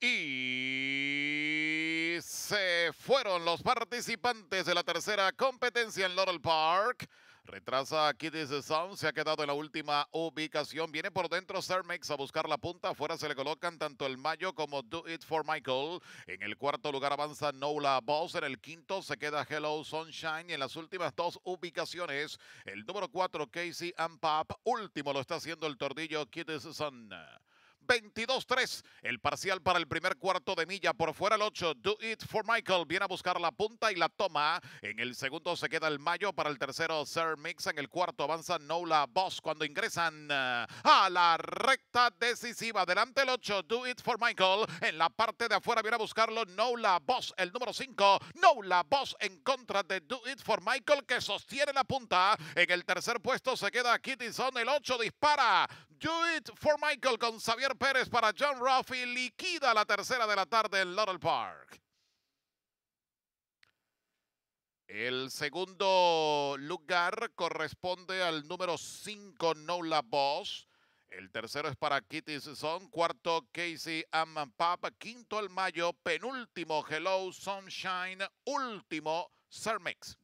Y se fueron los participantes de la tercera competencia en Laurel Park. Retrasa the Sound, se ha quedado en la última ubicación. Viene por dentro Cermex a buscar la punta. Afuera se le colocan tanto el Mayo como Do It for Michael. En el cuarto lugar avanza Nola Boss. En el quinto se queda Hello Sunshine. En las últimas dos ubicaciones, el número cuatro Casey Pop. Último lo está haciendo el tordillo the Sun. 22-3. El parcial para el primer cuarto de milla por fuera el 8. Do it for Michael. Viene a buscar la punta y la toma. En el segundo se queda el Mayo. Para el tercero, Sir Mix. En el cuarto avanza Nola Boss. Cuando ingresan eh, a la recta decisiva. Delante el 8. Do it for Michael. En la parte de afuera viene a buscarlo Nola Boss. El número 5. Nola Boss en contra de Do it for Michael que sostiene la punta. En el tercer puesto se queda Kittison, El 8 dispara. Do It for Michael con Xavier Pérez para John Ruffy. Liquida la tercera de la tarde en Laurel Park. El segundo lugar corresponde al número 5, Nola Boss. El tercero es para Kitty Son, cuarto Casey Amman quinto El Mayo, penúltimo Hello Sunshine, último Cermex.